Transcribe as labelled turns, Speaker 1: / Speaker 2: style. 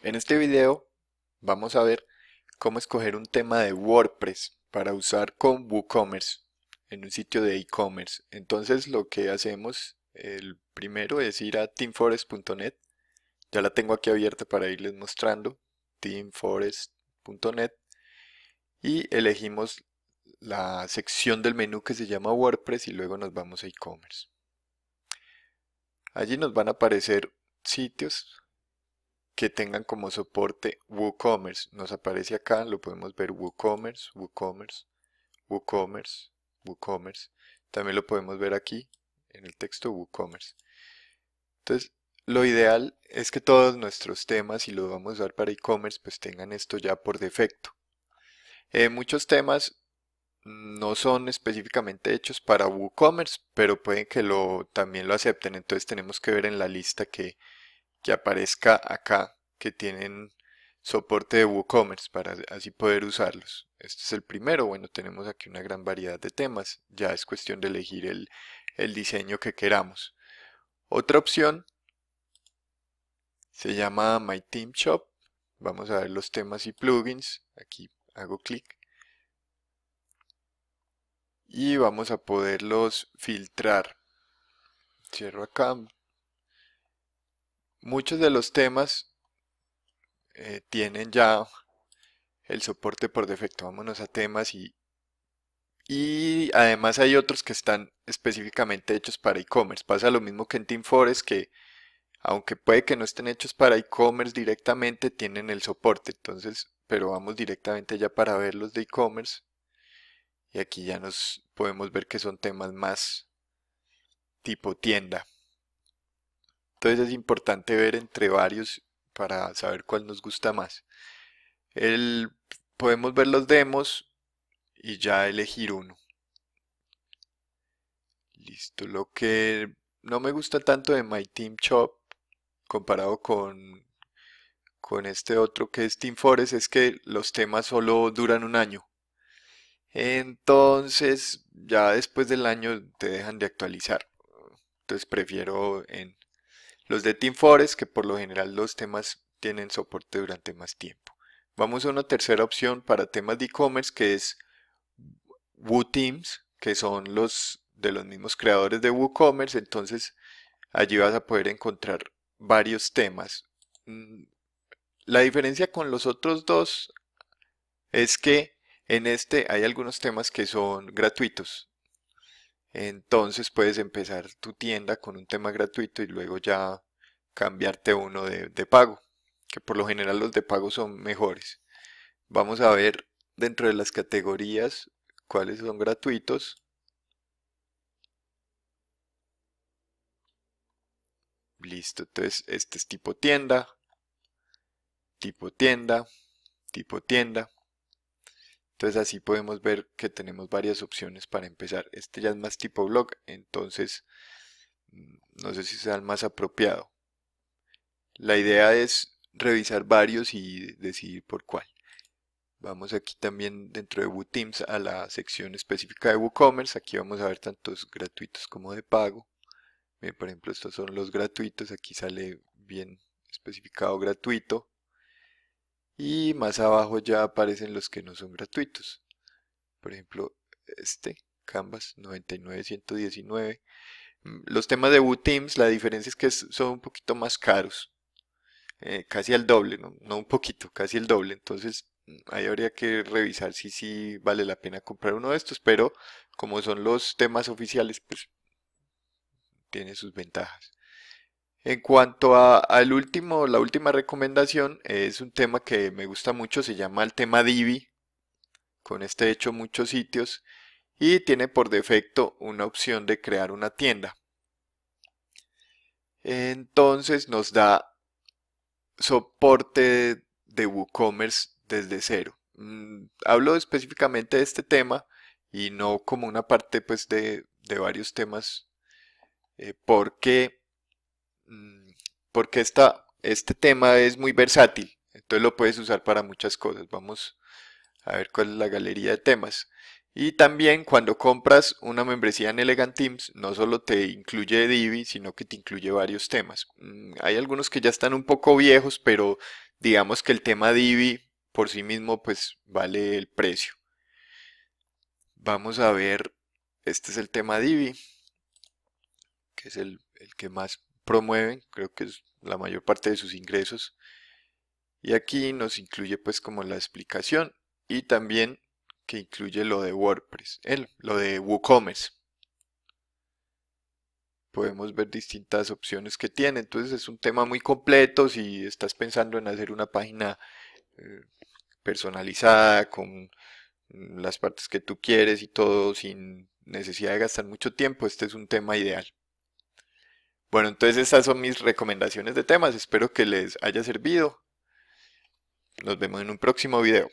Speaker 1: En este video vamos a ver cómo escoger un tema de WordPress para usar con WooCommerce en un sitio de e-commerce. Entonces lo que hacemos, el primero es ir a teamforest.net. Ya la tengo aquí abierta para irles mostrando. teamforest.net y elegimos la sección del menú que se llama WordPress y luego nos vamos a e-commerce. Allí nos van a aparecer sitios que tengan como soporte WooCommerce. Nos aparece acá, lo podemos ver WooCommerce, WooCommerce, WooCommerce, WooCommerce. También lo podemos ver aquí en el texto WooCommerce. Entonces, lo ideal es que todos nuestros temas, si los vamos a usar para e-commerce, pues tengan esto ya por defecto. Eh, muchos temas no son específicamente hechos para WooCommerce, pero pueden que lo, también lo acepten. Entonces tenemos que ver en la lista que que aparezca acá que tienen soporte de WooCommerce para así poder usarlos. Este es el primero. Bueno, tenemos aquí una gran variedad de temas. Ya es cuestión de elegir el, diseño que queramos. Otra opción se llama My Team Shop. Vamos a ver los temas y plugins. Aquí hago clic. Y vamos a poderlos filtrar. Cierro acá, Muchos de los temas eh, tienen ya el soporte por defecto. Vámonos a temas y, y además hay otros que están específicamente hechos para e-commerce. Pasa lo mismo que en TeamForest que aunque puede que no estén hechos para e-commerce directamente, tienen el soporte. Entonces, pero vamos directamente ya para ver los de e-commerce. Y aquí ya nos podemos ver que son temas más tipo tienda. Entonces es importante ver entre varios para saber cuál nos gusta más. podemos ver los demos y ya elegir uno. Listo, lo que no me gusta tanto de My Team Shop comparado con, con este otro que es Team Forest es que los temas solo duran un año. Entonces ya después del año te dejan de actualizar. Entonces prefiero en, los de Team Forest, que por lo general los temas tienen soporte durante más tiempo. Vamos a una tercera opción para temas de e-commerce que es WooTeams, que son los de los mismos creadores de WooCommerce, entonces allí vas a poder encontrar varios temas. Mm, la diferencia con los otros dos es que en este hay algunos temas que son gratuitos, entonces puedes empezar tu tienda con un tema gratuito y luego ya cambiarte uno de, pago, que por lo general los de pago son mejores. Vamos a ver dentro de las categorías cuáles son gratuitos. Listo, entonces este es tipo tienda, tipo tienda, tipo tienda. Entonces así podemos ver que tenemos varias opciones para empezar. Este ya es más tipo blog, entonces mm, no sé si sea el más apropiado. La idea es revisar varios y decidir por cuál. Vamos aquí también dentro de WooTeams a la sección específica de WooCommerce. Aquí vamos a ver tantos gratuitos como de pago. por ejemplo, estos son los gratuitos. Aquí sale bien especificado gratuito y más abajo ya aparecen los que no son gratuitos. Por ejemplo, este, Canvas 99.119. Mm, los temas de WooTeams, la diferencia es que son un poquito más caros. Eh, casi al doble, ¿no? no un poquito, casi el doble. Entonces mm, ahí habría que revisar si sí vale la pena comprar uno de estos, pero como son los temas oficiales, pues tiene sus ventajas. En cuanto a, al último, la última recomendación eh, es un tema que me gusta mucho, se llama el tema Divi. Con este hecho muchos sitios y tiene por defecto una opción de crear una tienda. Entonces nos da soporte de WooCommerce desde cero. Mm, hablo específicamente de este tema y no como una parte pues de, varios temas eh, porque Mm, porque esta, este tema es muy versátil, entonces lo puedes usar para muchas cosas. Vamos a ver cuál es la galería de temas. Y también cuando compras una membresía en Elegant Teams, no solo te incluye Divi, sino que te incluye varios temas. Mm, hay algunos que ya están un poco viejos, pero digamos que el tema Divi por sí mismo pues vale el precio. Vamos a ver, este es el tema Divi, que es el, el que más promueven, creo que es la mayor parte de sus ingresos. Y aquí nos incluye pues como la explicación y también que incluye lo de WordPress, el, lo de WooCommerce. Podemos ver distintas opciones que tiene, entonces es un tema muy completo si estás pensando en hacer una página eh, personalizada con las partes que tú quieres y todo sin necesidad de gastar mucho tiempo, este es un tema ideal. Bueno, entonces esas son mis recomendaciones de temas. Espero que les haya servido. Nos vemos en un próximo video.